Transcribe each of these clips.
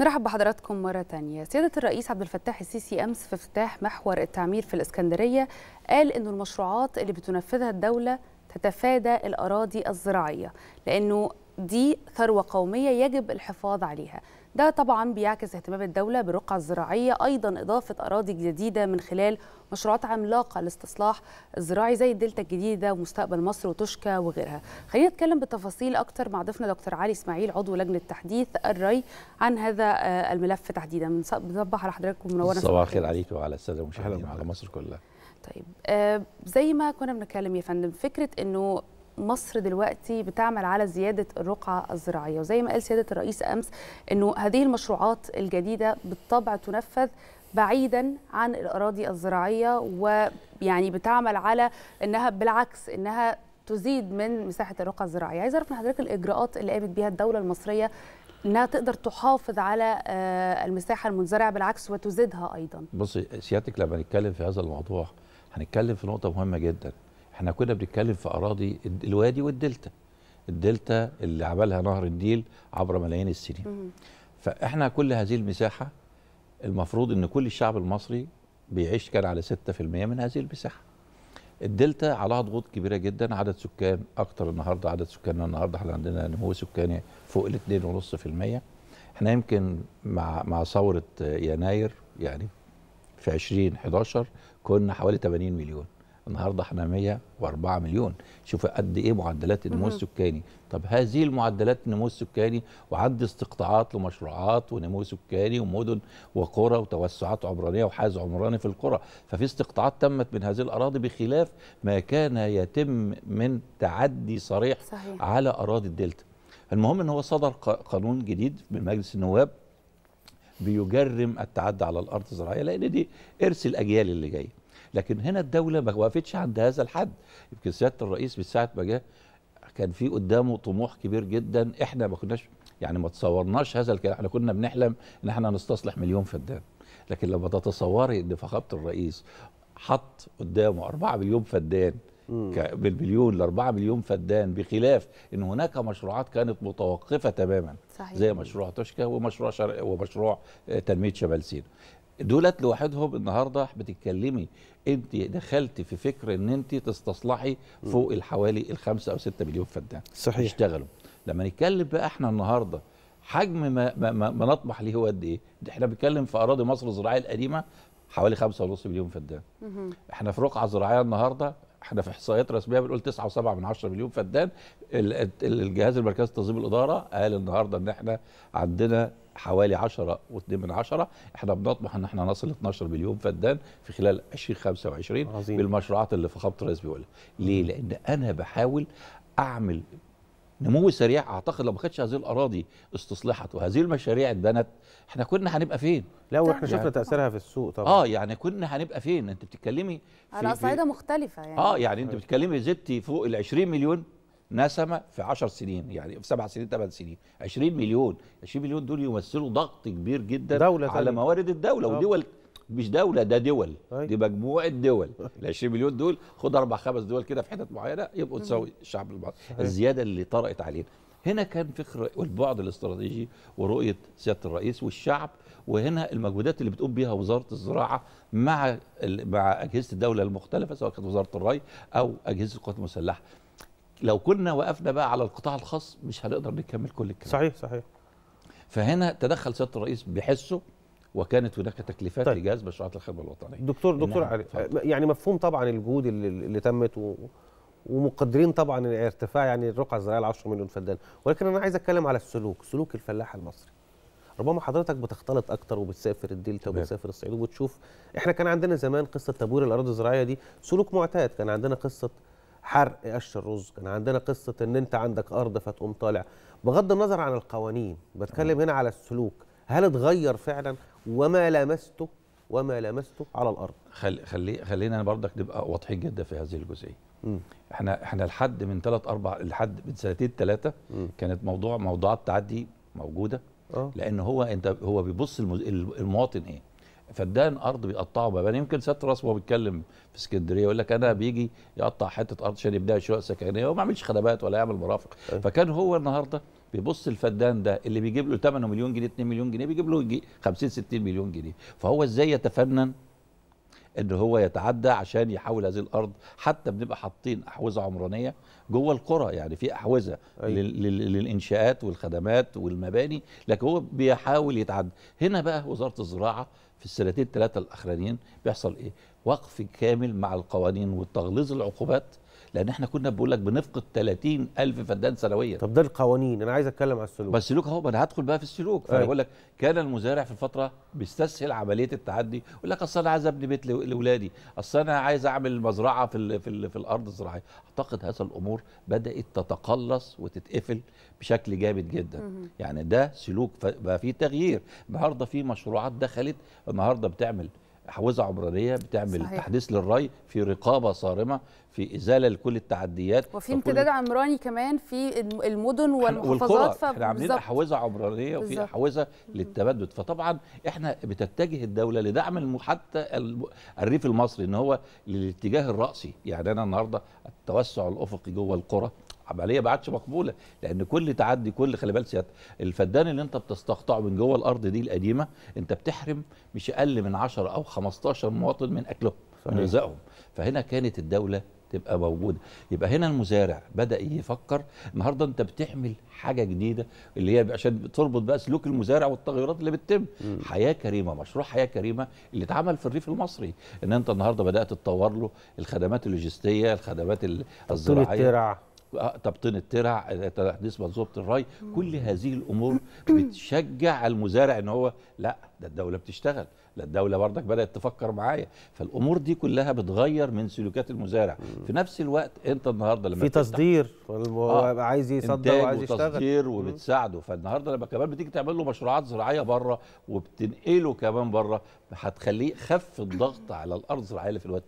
نرحب بحضراتكم مرة تانية سيادة الرئيس عبد الفتاح السيسي أمس في افتتاح محور التعمير في الإسكندرية قال أن المشروعات اللي بتنفذها الدولة تتفادى الأراضي الزراعية لأنه دي ثروة قومية يجب الحفاظ عليها ده طبعا بيعكس اهتمام الدولة بالرقعة الزراعية أيضا إضافة أراضي جديدة من خلال مشروعات عملاقة لاستصلاح الزراعي زي الدلتا الجديدة ومستقبل مصر وتشكى وغيرها خلينا نتكلم بالتفاصيل أكتر مع ضيفنا دكتور علي إسماعيل عضو لجنة تحديث الري عن هذا آه، الملف تحديدا بنصبح على حضرتك ومنورنا صباح الخير عليك وعلى السادة المشاهدين على مصر كلها طيب آه زي ما كنا بنتكلم يا فندم فكرة أنه مصر دلوقتي بتعمل على زياده الرقعه الزراعيه وزي ما قال سياده الرئيس امس انه هذه المشروعات الجديده بالطبع تنفذ بعيدا عن الاراضي الزراعيه ويعني بتعمل على انها بالعكس انها تزيد من مساحه الرقعه الزراعيه عايز اعرف من حضرتك الاجراءات اللي قامت بها الدوله المصريه انها تقدر تحافظ على آه، المساحه المنزرعه بالعكس وتزيدها ايضا بصي سيادتك لما نتكلم في هذا الموضوع هنتكلم في نقطه مهمه جدا احنا كنا بنتكلم في اراضي الوادي والدلتا الدلتا اللي عملها نهر النيل عبر ملايين السنين مم. فاحنا كل هذه المساحه المفروض ان كل الشعب المصري بيعيش كان على 6% من هذه المساحه الدلتا عليها ضغوط كبيره جدا عدد سكان اكتر النهارده عدد سكاننا النهارده احنا عندنا نمو سكاني فوق ال 2.5% احنا يمكن مع مع ثوره يناير يعني في 2011 كنا حوالي 80 مليون النهارده احنا 104 مليون شوف قد ايه معدلات النمو السكاني طب هذه المعدلات النمو السكاني وعد استقطاعات لمشروعات ونمو سكاني ومدن وقرى وتوسعات عمرانيه وحاز عمراني في القرى ففي استقطاعات تمت من هذه الاراضي بخلاف ما كان يتم من تعدي صريح صحيح. على اراضي الدلتا المهم ان هو صدر قانون جديد من مجلس النواب بيجرم التعدي على الارض الزراعيه لان دي ارث الاجيال اللي جايه لكن هنا الدوله ما وقفتش عند هذا الحد يمكن سياده الرئيس من ساعه ما جه كان في قدامه طموح كبير جدا احنا ما كناش يعني ما تصورناش هذا الكلام احنا كنا بنحلم ان احنا نستصلح مليون فدان لكن لما تتصوري ان فخامه الرئيس حط قدامه 4 مليون فدان بالمليون ل 4 مليون فدان بخلاف ان هناك مشروعات كانت متوقفه تماما صحيح. زي مشروع توشكا ومشروع شرق ومشروع آه، تنميه شمال سيناء دولت لوحدهم النهارده بتتكلمي انت دخلت في فكر ان انت تستصلحي فوق الحوالي الخمسة او ستة مليون فدان صحيح يشتغلوا لما نتكلم بقى احنا النهارده حجم ما, ما, ما, ما نطمح ليه هو قد ايه؟ احنا بنتكلم في اراضي مصر الزراعيه القديمه حوالي 5.5 مليون فدان. احنا في رقعه زراعيه النهارده احنا في احصائيات رسميه بنقول 9.7 مليون فدان الجهاز المركزي لتنظيم الاداره قال النهارده ان احنا عندنا حوالي 10 و2 من 10 احنا بنطمح ان احنا نصل 12 مليون فدان في خلال 2025 عظيم. بالمشروعات اللي في الرئيس بيقولها ليه لان انا بحاول اعمل نمو سريع اعتقد لو ما كانتش هذه الاراضي استصلحت وهذه المشاريع اتبنت احنا كنا هنبقى فين؟ لا واحنا يعني شفنا تاثيرها في السوق طبعا اه يعني كنا هنبقى فين؟ انت بتتكلمي على صعيده مختلفه يعني اه يعني انت بتتكلمي زدتي فوق ال 20 مليون نسمه في 10 سنين يعني في سبع سنين ثمان سنين 20 مليون 20 مليون دول يمثلوا ضغط كبير جدا دولة على طبعا. موارد الدوله أوه. ودول مش دوله ده دول أي. طيب. دي مجموعه دول ال 20 مليون دول خد اربع خمس دول كده في حتت معينه يبقوا تساوي الشعب المصري الزياده اللي طرأت علينا هنا كان فكر البعد الاستراتيجي ورؤيه سياده الرئيس والشعب وهنا المجهودات اللي بتقوم بيها وزاره الزراعه مع مع اجهزه الدوله المختلفه سواء كانت وزاره الري او اجهزه القوات المسلحه لو كنا وقفنا بقى على القطاع الخاص مش هنقدر نكمل كل الكلام صحيح صحيح فهنا تدخل سياده الرئيس بحسه وكانت هناك تكليفات طيب. لجهاز مشروعات الخدمه الوطنيه دكتور دكتور علي يعني مفهوم طبعا الجهود اللي, اللي تمت و... ومقدرين طبعا ارتفاع يعني الرقعه الزراعيه ل 10 مليون فدان ولكن انا عايز اتكلم على السلوك سلوك الفلاح المصري ربما حضرتك بتختلط اكتر وبتسافر الدلتا نعم. وبتسافر الصعيد وبتشوف احنا كان عندنا زمان قصه تبوير الاراضي الزراعيه دي سلوك معتاد كان عندنا قصه حرق قش الرز كان عندنا قصه ان انت عندك ارض فتقوم طالع بغض النظر عن القوانين بتكلم هنا على السلوك هل اتغير فعلا وما لمسته وما لمسته على الارض خل خلي خلينا برضك نبقى واضحين جدا في هذه الجزئيه احنا احنا لحد من ثلاث اربع لحد من سنتين ثلاثه كانت موضوع موضوعات تعدي موجوده أه. لان هو انت هو بيبص المواطن ايه فدان ارض بيقطعه مباني يمكن سياده الرئيس وهو بيتكلم في اسكندريه يقول لك انا بيجي يقطع حته ارض عشان يبنيها شقق سكنيه وما يعملش خدمات ولا يعمل مرافق فكان هو النهارده بيبص الفدان ده اللي بيجيب له ثمنه مليون جنيه 2 مليون جنيه بيجيب له 50 60 مليون جنيه فهو ازاي يتفنن ان هو يتعدى عشان يحول هذه الارض حتى بنبقى حاطين احوزه عمرانيه جوه القرى يعني في احوزه أيوة. للانشاءات والخدمات والمباني لكن هو بيحاول يتعدى هنا بقى وزاره الزراعه في السنتين الثلاثه الاخرانيين بيحصل ايه؟ وقف كامل مع القوانين وتغليظ العقوبات لان احنا كنا بقول لك بنفقد 30 الف فدان سنويا طب ده القوانين انا عايز اتكلم على السلوك بس السلوك اهو انا هدخل بقى في السلوك فبقول أيوة. لك كان المزارع في الفتره بيستسهل عمليه التعدي يقول لك اصل انا عايز ابني بيت لاولادي اصل انا عايز اعمل مزرعه في الـ في, الـ في الارض الزراعيه اعتقد هذا الامور بدات تتقلص وتتقفل بشكل جامد جدا يعني ده سلوك بقى فيه تغيير النهارده في مشروعات دخلت النهارده بتعمل حوزه عبرانيه بتعمل صحيح. تحديث للري في رقابه صارمه في ازاله لكل التعديات وفي امتداد عمراني كمان في المدن والمحافظات ف... احنا عاملين حوزه عمرانيه وفي حوزه للتبدد فطبعا احنا بتتجه الدوله لدعم حتى الريف المصري ان هو للاتجاه الراسي يعني انا النهارده التوسع الافقي جوه القرى عمليه ما عادش مقبوله لان كل تعدي كل خلي بالك سيادتك الفدان اللي انت بتستقطعه من جوه الارض دي القديمه انت بتحرم مش اقل من 10 او 15 مواطن من اكلهم صحيح. من غذائهم فهنا كانت الدوله تبقى موجوده يبقى هنا المزارع بدا يفكر النهارده انت بتعمل حاجه جديده اللي هي عشان تربط بقى سلوك المزارع والتغيرات اللي بتتم حياه كريمه مشروع حياه كريمه اللي اتعمل في الريف المصري ان انت النهارده بدات تطور له الخدمات اللوجستيه الخدمات الزراعيه تبطين آه، الترع نسبة آه، ظبط الري كل هذه الامور بتشجع المزارع ان هو لا ده الدوله بتشتغل لا الدوله برضك بدات تفكر معايا فالامور دي كلها بتغير من سلوكيات المزارع في نفس الوقت انت النهارده لما في تصدير آه عايز يصدر وعايز يشتغل تصدير وبتساعده فالنهارده لما كمان بتيجي تعمل له مشروعات زراعيه بره وبتنقله كمان بره هتخليه خف الضغط على الارض الزراعيه اللي في الوادي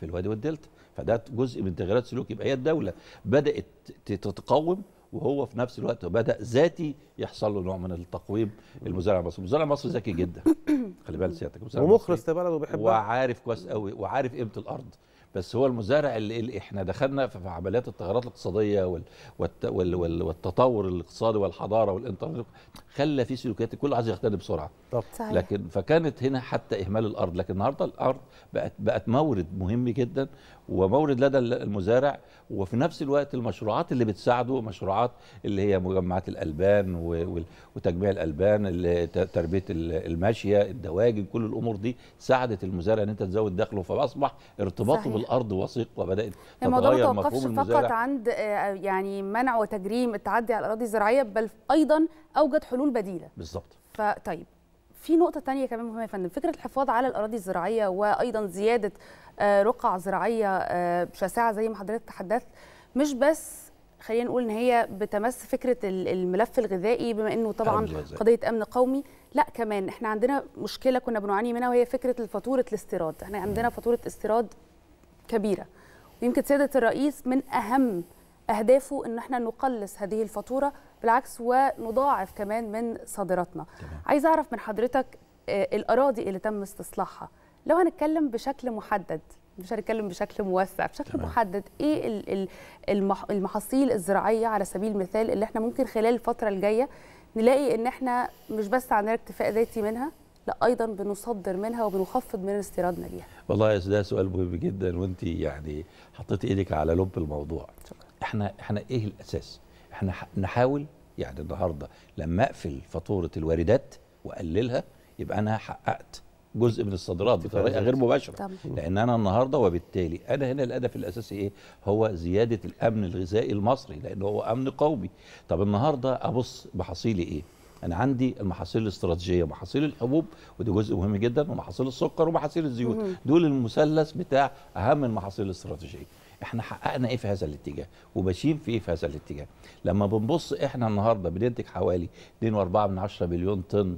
في الوادي والدلتا فده جزء من تغييرات سلوك يبقى هي الدوله بدات تتقوم وهو في نفس الوقت بدا ذاتي يحصل له نوع من التقويم المزارع المصري، المزارع المصري ذكي جدا خلي بالك سيادتك ومخلص لبلده وبيحبها وعارف كويس قوي وعارف قيمه الارض بس هو المزارع اللي, اللي احنا دخلنا في عمليات التغيرات الاقتصاديه وال والت وال وال والتطور الاقتصادي والحضاره والانترنت خلى في سلوكيات الكل عايز يغتنم بسرعه طب. صحيح. لكن فكانت هنا حتى اهمال الارض لكن النهارده الارض بقت بقت مورد مهم جدا ومورد لدى المزارع وفي نفس الوقت المشروعات اللي بتساعده مشروعات اللي هي مجمعات الالبان وتجميع الالبان تربيه الماشيه الدواجن كل الامور دي ساعدت المزارع ان انت تزود دخله فاصبح ارتباطه صحيح. بالارض وثيق وبدات تتغير مفهوم المزارع فقط عند آه، يعني منع وتجريم التعدي على الاراضي الزراعيه بل ايضا اوجد حلول بديله بالظبط فطيب في نقطه تانية كمان مهمه يا فندم فكره الحفاظ على الاراضي الزراعيه وايضا زياده آه، رقع زراعيه آه، شاسعه زي ما حضرتك تحدثت مش بس خلينا نقول ان هي بتمس فكره الملف الغذائي بما انه طبعا قضيه امن قومي لا كمان احنا عندنا مشكله كنا بنعاني منها وهي فكره فاتوره الاستيراد احنا عندنا فاتوره استيراد كبيره ويمكن سياده الرئيس من اهم اهدافه ان احنا نقلص هذه الفاتوره بالعكس ونضاعف كمان من صادراتنا عايز اعرف من حضرتك آه، الاراضي اللي تم استصلاحها لو هنتكلم بشكل محدد مش هنتكلم بشكل موسع بشكل تمام. محدد ايه المحاصيل الزراعيه على سبيل المثال اللي احنا ممكن خلال الفتره الجايه نلاقي ان احنا مش بس عندنا اكتفاء ذاتي منها لا ايضا بنصدر منها وبنخفض من استيرادنا ليها والله يا ده سؤال مهم جدا وانت يعني حطيت ايدك على لب الموضوع شكرا. احنا احنا ايه الاساس احنا نحاول يعني النهارده لما اقفل فاتوره الواردات واقللها يبقى انا حققت جزء من الصادرات بطريقه غير مباشره طبعا. لان انا النهارده وبالتالي انا هنا الهدف الاساسي ايه هو زياده الامن الغذائي المصري لان هو امن قومي طب النهارده ابص بحصيلي ايه انا عندي المحاصيل الاستراتيجيه محاصيل الحبوب وده جزء مهم جدا ومحاصيل السكر ومحاصيل الزيوت دول المثلث بتاع اهم المحاصيل الاستراتيجيه احنا حققنا ايه في هذا الاتجاه وماشيين في ايه في هذا الاتجاه لما بنبص احنا النهارده بننتج حوالي 2.4 من مليون طن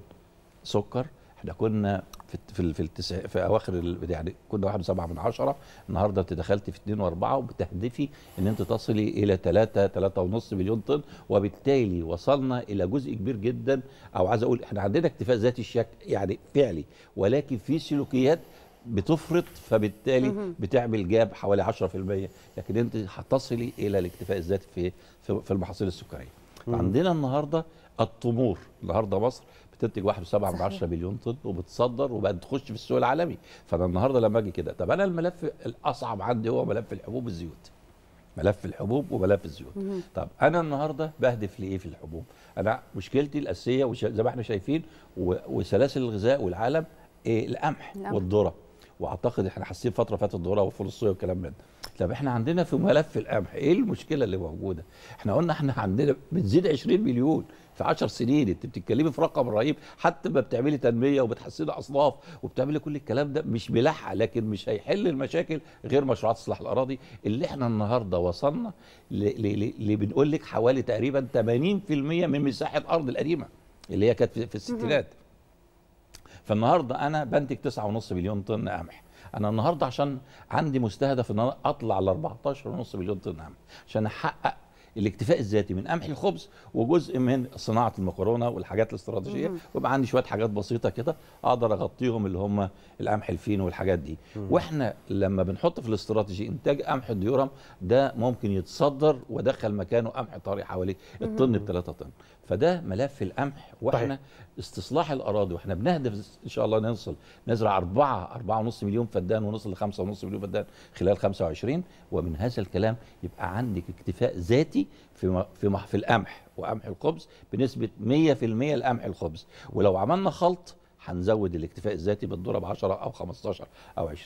سكر احنا كنا في في في, التسع في اواخر يعني كنا 1.7 من عشرة. النهارده انت دخلت في 2.4 وبتهدفي ان انت تصلي الى 3 3.5 مليون طن وبالتالي وصلنا الى جزء كبير جدا او عايز اقول احنا عندنا اكتفاء ذاتي الشكل يعني فعلي ولكن في سلوكيات بتفرط فبالتالي بتعمل جاب حوالي 10% لكن انت هتصلي الى الاكتفاء الذاتي في في المحاصيل السكريه عندنا النهارده التمور النهارده مصر بتنتج 1.7 مليون طن وبتصدر وبقت تخش في السوق العالمي فانا النهارده لما اجي كده طب انا الملف الاصعب عندي هو ملف الحبوب والزيوت ملف الحبوب وملف الزيوت مم. طب انا النهارده بهدف لايه في الحبوب انا مشكلتي الاساسيه زي ما احنا شايفين وسلاسل الغذاء والعالم إيه القمح والذره واعتقد احنا حاسين فتره فاتت دولار وفول الصويا والكلام من طب احنا عندنا في ملف القمح ايه المشكله اللي موجوده؟ احنا قلنا احنا عندنا بتزيد 20 مليون في 10 سنين انت بتتكلمي في رقم رهيب حتى ما بتعملي تنميه وبتحسني اصناف وبتعملي كل الكلام ده مش ملاحقه لكن مش هيحل المشاكل غير مشروعات اصلاح الاراضي اللي احنا النهارده وصلنا اللي بنقول لك حوالي تقريبا 80% من مساحه الارض القديمه اللي هي كانت في الستينات فالنهارده انا بنتج 9.5 مليون طن قمح انا النهارده عشان عندي مستهدف ان انا اطلع ل 14.5 مليون طن قمح عشان احقق الاكتفاء الذاتي من قمح الخبز وجزء من صناعه المكرونه والحاجات الاستراتيجيه ويبقى عندي شويه حاجات بسيطه كده اقدر اغطيهم اللي هم القمح الفين والحاجات دي مم. واحنا لما بنحط في الاستراتيجي انتاج قمح الديورم ده ممكن يتصدر وادخل مكانه قمح طري حوالي الطن ب 3 طن فده ملف القمح واحنا طيب. استصلاح الاراضي واحنا بنهدف ان شاء الله نوصل نزرع 4 4.5 مليون فدان ونوصل ل 5.5 مليون فدان خلال 25 ومن هذا الكلام يبقى عندك اكتفاء ذاتي في في في القمح وقمح الخبز بنسبه 100% لقمح الخبز ولو عملنا خلط هنزود الاكتفاء الذاتي بالذره ب 10 او 15 او 20%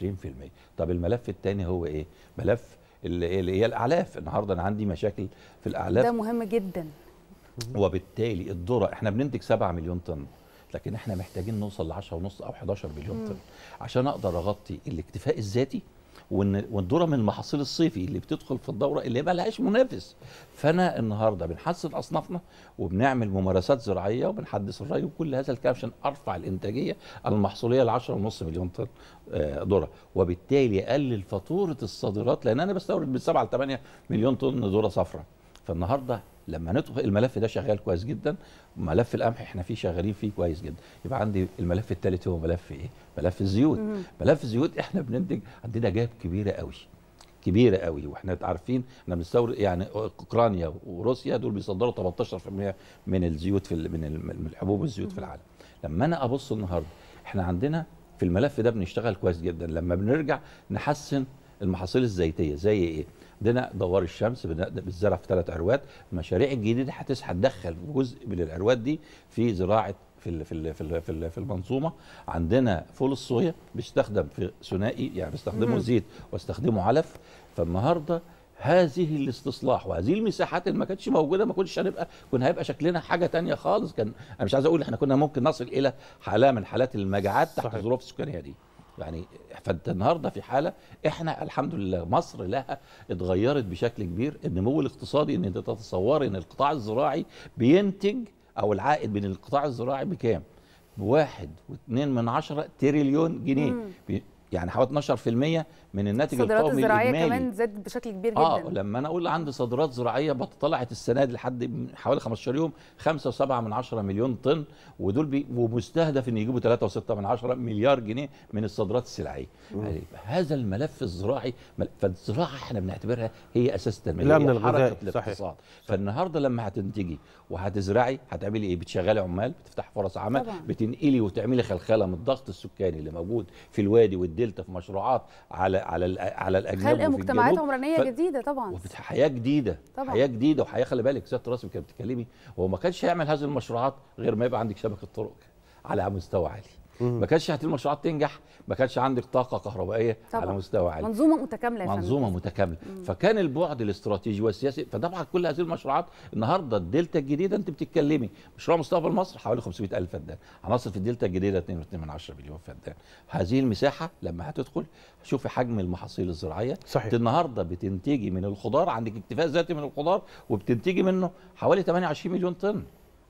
طب الملف الثاني هو ايه ملف اللي هي الاعلاف النهارده انا عندي مشاكل في الاعلاف ده مهم جدا وبالتالي الذره احنا بننتج 7 مليون طن لكن احنا محتاجين نوصل ل 10 ونص او 11 مليون طن عشان اقدر اغطي الاكتفاء الذاتي وان والذره من المحاصيل الصيفي اللي بتدخل في الدوره اللي ما لهاش منافس فانا النهارده بنحسن اصنافنا وبنعمل ممارسات زراعيه وبنحدث الري وكل هذا الكلام عشان ارفع الانتاجيه المحصوليه ل 10 ونص مليون طن آه، ذره وبالتالي اقلل فاتوره الصادرات لان انا بستورد من 7 ل 8 مليون طن ذره صفراء فالنهارده لما ندخل الملف ده شغال كويس جدا ملف القمح احنا فيه شغالين فيه كويس جدا يبقى عندي الملف الثالث هو ملف ايه ملف الزيوت ملف الزيوت احنا بننتج عندنا جاب كبيره قوي كبيره قوي واحنا عارفين احنا بنستورد يعني اوكرانيا وروسيا دول بيصدروا 18% من الزيوت في من الحبوب والزيوت في العالم لما انا ابص النهارده احنا عندنا في الملف ده بنشتغل كويس جدا لما بنرجع نحسن المحاصيل الزيتيه زي ايه؟ عندنا دوار الشمس بالزرع في ثلاث عروات المشاريع الجديده هتدخل جزء من العروات دي في زراعه في في في في المنظومه عندنا فول الصويا بيستخدم في ثنائي يعني بيستخدمه زيت واستخدمه علف فالنهارده هذه الاستصلاح وهذه المساحات اللي ما كانتش موجوده ما كنتش هنبقى كنا هيبقى شكلنا حاجه تانية خالص كان انا مش عايز اقول احنا كنا ممكن نصل الى حاله من حالات المجاعات تحت الظروف السكانيه دي يعني فانت النهارده في حاله احنا الحمد لله مصر لها اتغيرت بشكل كبير النمو الاقتصادي ان انت تتصوري ان القطاع الزراعي بينتج او العائد من القطاع الزراعي بكام؟ بواحد واثنين من عشرة تريليون جنيه يعني حوالي 12% من الناتج القومي الزراعيه الإجمالي. كمان زادت بشكل كبير جدا اه لما انا اقول عندي صادرات زراعيه طلعت السنه دي لحد حوالي 15 يوم 5.7 من مليون طن ودول بي ومستهدف ان يجيبوا 3.6 من مليار جنيه من الصادرات السلعيه يعني هذا الملف الزراعي فالزراعه احنا بنعتبرها هي اساس التنميه هي حركه الاقتصاد فالنهارده لما هتنتجي وهتزرعي هتعملي ايه بتشغلي عمال بتفتح فرص عمل طبعا. بتنقلي وتعملي خلخله من الضغط السكاني اللي موجود في الوادي والدنيا الدلتا في مشروعات على على على الاجنبي خلق مجتمعات عمرانيه ف... جديده طبعا حياه جديده طبعا حياه جديده وحياه خلي بالك سياده الرئيس كانت بتتكلمي هو ما كانش هيعمل هذه المشروعات غير ما يبقى عندك شبكه طرق على مستوى عالي ما كانش هتلاقي المشروعات تنجح ما كانش عندك طاقه كهربائيه طبعا. على مستوى عالي منظومه متكامله منظومه متكامله فكان البعد الاستراتيجي والسياسي فطبعا كل هذه المشروعات النهارده الدلتا الجديده انت بتتكلمي مشروع مستقبل مصر حوالي 500 الف فدان عناصر في الدلتا الجديده 2.2 مليون فدان هذه المساحه لما هتدخل شوفي حجم المحاصيل الزراعيه صحيح. النهارده بتنتجي من الخضار عندك اكتفاء ذاتي من الخضار وبتنتجي منه حوالي 28 مليون طن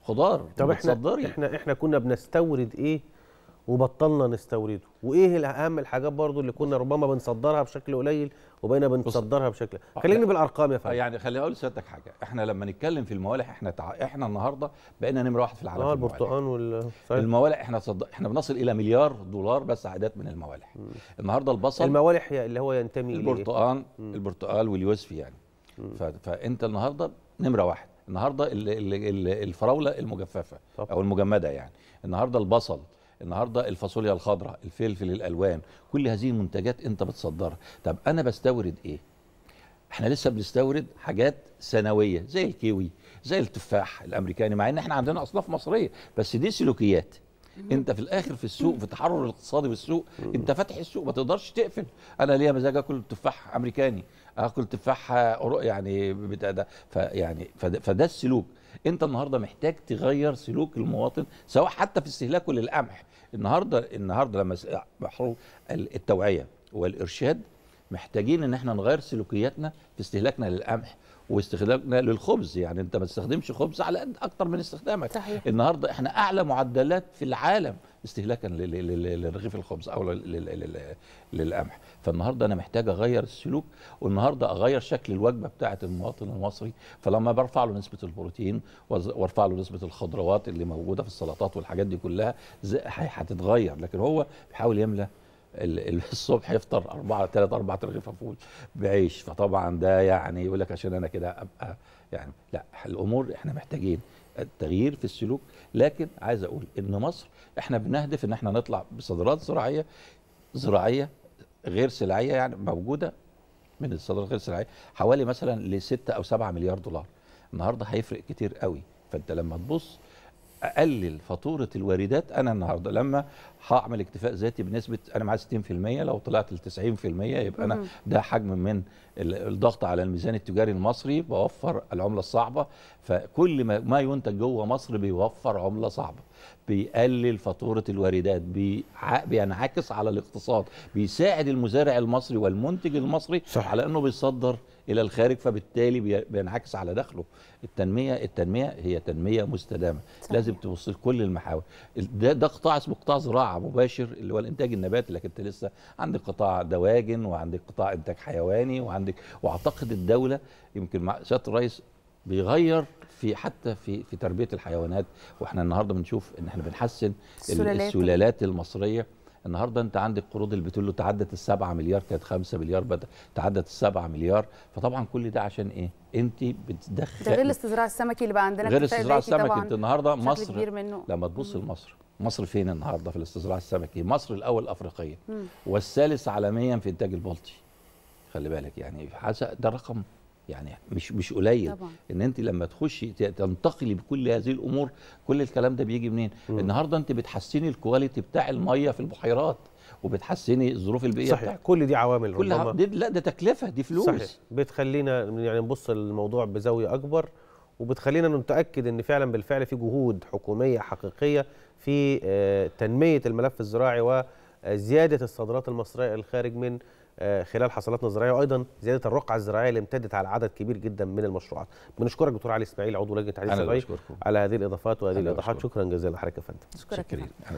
خضار طب احنا احنا احنا كنا بنستورد ايه وبطلنا نستورده وايه اهم الحاجات برضو اللي كنا ربما بنصدرها بشكل قليل وبقينا بنصدرها بشكل خليني آه، بالارقام يا فندم يعني خليني اقول لسيادتك حاجه احنا لما نتكلم في الموالح احنا تع... احنا النهارده بقينا نمره واحد في العالم اه البرتقال وال الموالح احنا صد... احنا بنصل الى مليار دولار بس عائدات من الموالح م. النهارده البصل الموالح اللي هو ينتمي اليه البرتقال البرتقال واليوسف يعني ف... فانت النهارده نمره واحد النهارده ال... ال... ال... الفراوله المجففه طب. او المجمده يعني النهارده البصل النهارده الفاصوليا الخضراء الفلفل الالوان كل هذه المنتجات انت بتصدرها طب انا بستورد ايه احنا لسه بنستورد حاجات سنويه زي الكيوي زي التفاح الامريكاني مع ان احنا عندنا اصناف مصريه بس دي سلوكيات انت في الاخر في السوق في التحرر الاقتصادي بالسوق انت فاتح السوق ما تقدرش تقفل انا ليا مزاج اكل تفاح امريكاني اكل آه، تفاحه يعني بتاع ده فيعني فده السلوك انت النهارده محتاج تغير سلوك المواطن سواء حتى في استهلاكه للقمح النهارده النهارده لما التوعيه والارشاد محتاجين ان احنا نغير سلوكياتنا في استهلاكنا للقمح واستخدامنا للخبز يعني انت ما تستخدمش خبز على قد اكتر من استخدامك صحيح. النهارده احنا اعلى معدلات في العالم استهلاكا لرغيف الخبز او للقمح فالنهارده انا محتاج اغير السلوك والنهارده اغير شكل الوجبه بتاعه المواطن المصري فلما برفع له نسبه البروتين وارفع له نسبه الخضروات اللي موجوده في السلطات والحاجات دي كلها هتتغير لكن هو بيحاول يملى الصبح يفطر أربعة ثلاثة أربعة رغيف فول بعيش فطبعا ده يعني يقول لك عشان أنا كده أبقى يعني لا الأمور إحنا محتاجين التغيير في السلوك لكن عايز أقول إن مصر إحنا بنهدف إن إحنا نطلع بصادرات زراعية زراعية غير سلعية يعني موجودة من الصادرات غير سلعية حوالي مثلا لستة أو سبعة مليار دولار النهاردة هيفرق كتير قوي فأنت لما تبص اقلل فاتوره الواردات انا النهارده لما هعمل اكتفاء ذاتي بنسبه انا معايا 60% لو طلعت ل 90% يبقى انا ده حجم من الضغط على الميزان التجاري المصري بوفر العمله الصعبه فكل ما ينتج جوه مصر بيوفر عمله صعبه بيقلل فاتوره الواردات بينعكس على الاقتصاد بيساعد المزارع المصري والمنتج المصري صح. على انه بيصدر الى الخارج فبالتالي بينعكس على دخله التنميه التنميه هي تنميه مستدامه صحيح. لازم تبص لكل المحاور ده ده قطاع اسمه قطاع زراعه مباشر اللي هو الانتاج النباتي لكن انت لسه عندك قطاع دواجن وعندك قطاع انتاج حيواني وعندك واعتقد الدوله يمكن مع سياده الرئيس بيغير في حتى في في تربيه الحيوانات واحنا النهارده بنشوف ان احنا بنحسن السلالات, السلالات المصريه النهارده انت عندك قروض البترول تعدت ال 7 مليار كانت 5 مليار تعدت ال 7 مليار فطبعا كل ده عشان ايه؟ انت بتدخل ده غير الاستزراع السمكي اللي بقى عندنا غير الاستزراع السمكي انت النهارده مصر كبير منه. لما تبص لمصر مصر فين النهارده في الاستزراع السمكي؟ مصر الاول افريقيا والثالث عالميا في انتاج البلطي خلي بالك يعني ده رقم يعني مش مش قليل طبعا. ان انت لما تخشي تنتقلي بكل هذه الامور كل الكلام ده بيجي منين م. النهارده انت بتحسني الكواليتي بتاع الميه في البحيرات وبتحسني الظروف البيئيه صحيح بتاعك. كل دي عوامل كل ع... دي لا ده تكلفه دي فلوس صحيح بتخلينا يعني نبص للموضوع بزاويه اكبر وبتخلينا نتاكد ان فعلا بالفعل في جهود حكوميه حقيقيه في آه، تنميه الملف الزراعي وزياده الصادرات المصريه الخارج من آه، خلال حصلات نظريه وايضا زياده الرقعه الزراعيه اللي امتدت على عدد كبير جدا من المشروعات. بنشكرك دكتور علي اسماعيل عضو لجنه التحليل الزراعي على هذه الاضافات وهذه الايضاحات شكرا جزيلا لحضرتك يا فندم. شكرا.